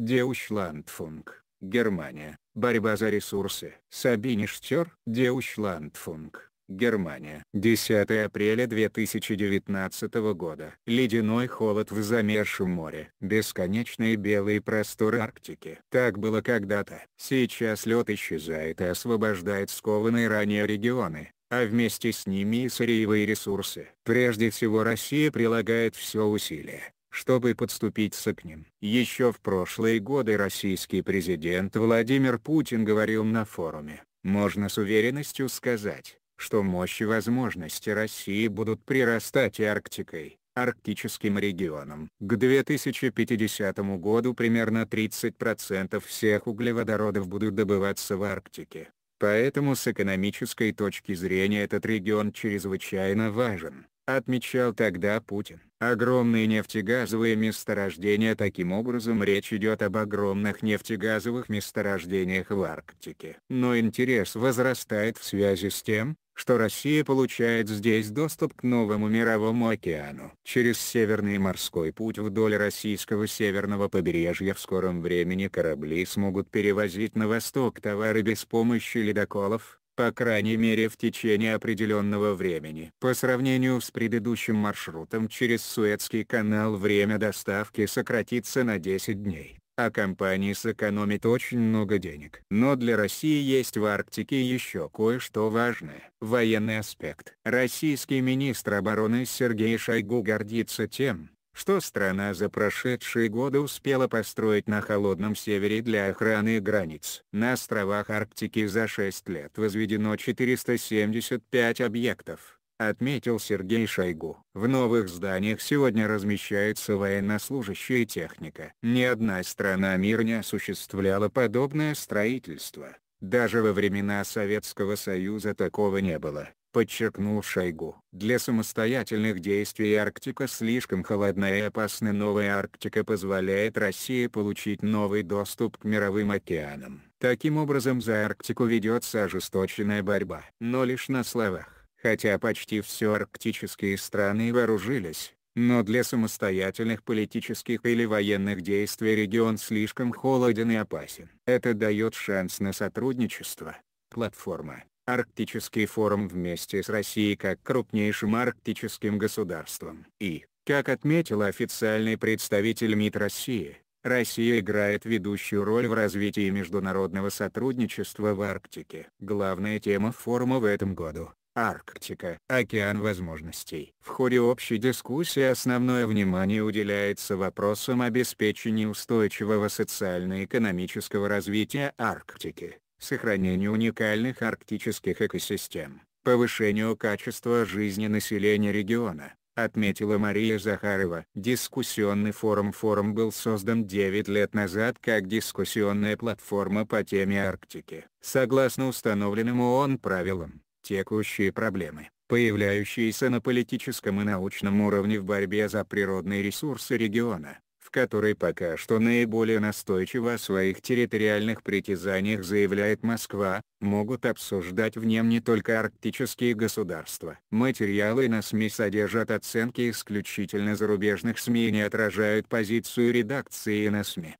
Деушландфунг, Германия. Борьба за ресурсы. Сабини Штер, Деушландфунг, Германия. 10 апреля 2019 года. Ледяной холод в замершем море. Бесконечные белые просторы Арктики. Так было когда-то. Сейчас лед исчезает и освобождает скованные ранее регионы а вместе с ними и сырьевые ресурсы. Прежде всего Россия прилагает все усилия, чтобы подступиться к ним. Еще в прошлые годы российский президент Владимир Путин говорил на форуме, можно с уверенностью сказать, что мощь и возможности России будут прирастать и Арктикой, арктическим регионом. К 2050 году примерно 30% всех углеводородов будут добываться в Арктике. Поэтому с экономической точки зрения этот регион чрезвычайно важен отмечал тогда Путин. Огромные нефтегазовые месторождения Таким образом речь идет об огромных нефтегазовых месторождениях в Арктике. Но интерес возрастает в связи с тем, что Россия получает здесь доступ к новому мировому океану. Через Северный морской путь вдоль российского северного побережья в скором времени корабли смогут перевозить на восток товары без помощи ледоколов, по крайней мере в течение определенного времени. По сравнению с предыдущим маршрутом через Суэцкий канал время доставки сократится на 10 дней, а компании сэкономит очень много денег. Но для России есть в Арктике еще кое-что важное. Военный аспект. Российский министр обороны Сергей Шойгу гордится тем, что страна за прошедшие годы успела построить на холодном севере для охраны границ. На островах Арктики за 6 лет возведено 475 объектов отметил Сергей Шойгу. В новых зданиях сегодня размещается военнослужащая техника. Ни одна страна мира не осуществляла подобное строительство. Даже во времена Советского Союза такого не было подчеркнул Шойгу. Для самостоятельных действий Арктика слишком холодная и опасна. Новая Арктика позволяет России получить новый доступ к мировым океанам. Таким образом за Арктику ведется ожесточенная борьба. Но лишь на словах. Хотя почти все арктические страны вооружились, но для самостоятельных политических или военных действий регион слишком холоден и опасен. Это дает шанс на сотрудничество. Платформа Арктический форум вместе с Россией как крупнейшим арктическим государством. И, как отметил официальный представитель МИД России, Россия играет ведущую роль в развитии международного сотрудничества в Арктике. Главная тема форума в этом году – Арктика. Океан возможностей. В ходе общей дискуссии основное внимание уделяется вопросам обеспечения устойчивого социально-экономического развития Арктики сохранению уникальных арктических экосистем, повышению качества жизни населения региона, отметила Мария Захарова. Дискуссионный форум «Форум» был создан 9 лет назад как дискуссионная платформа по теме Арктики. Согласно установленным ООН правилам, текущие проблемы, появляющиеся на политическом и научном уровне в борьбе за природные ресурсы региона, в которой пока что наиболее настойчиво о своих территориальных притязаниях заявляет Москва, могут обсуждать в нем не только арктические государства. Материалы на СМИ содержат оценки исключительно зарубежных СМИ и не отражают позицию редакции на СМИ.